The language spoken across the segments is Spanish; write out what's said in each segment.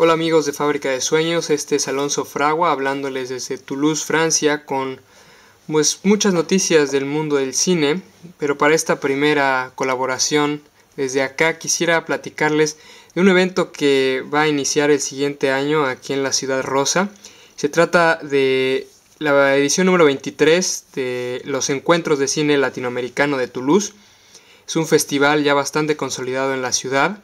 Hola amigos de Fábrica de Sueños, este es Alonso Fragua hablándoles desde Toulouse, Francia, con pues, muchas noticias del mundo del cine, pero para esta primera colaboración desde acá quisiera platicarles de un evento que va a iniciar el siguiente año aquí en la Ciudad Rosa. Se trata de la edición número 23 de los Encuentros de Cine Latinoamericano de Toulouse. Es un festival ya bastante consolidado en la ciudad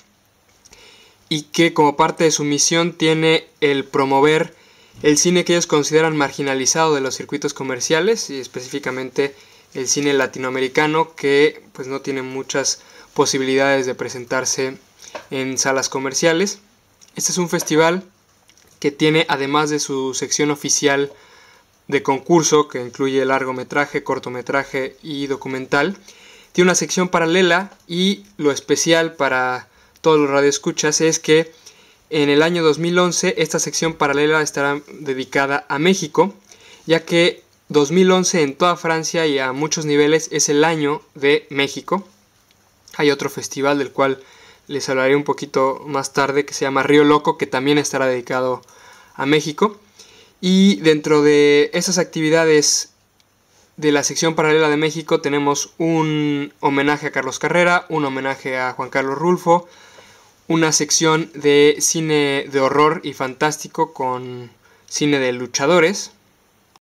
y que como parte de su misión tiene el promover el cine que ellos consideran marginalizado de los circuitos comerciales y específicamente el cine latinoamericano que pues no tiene muchas posibilidades de presentarse en salas comerciales. Este es un festival que tiene además de su sección oficial de concurso que incluye largometraje, cortometraje y documental, tiene una sección paralela y lo especial para todos los radioescuchas es que en el año 2011 esta sección paralela estará dedicada a México, ya que 2011 en toda Francia y a muchos niveles es el año de México. Hay otro festival del cual les hablaré un poquito más tarde que se llama Río Loco, que también estará dedicado a México. Y dentro de esas actividades de la sección paralela de México tenemos un homenaje a Carlos Carrera, un homenaje a Juan Carlos Rulfo, una sección de cine de horror y fantástico con cine de luchadores.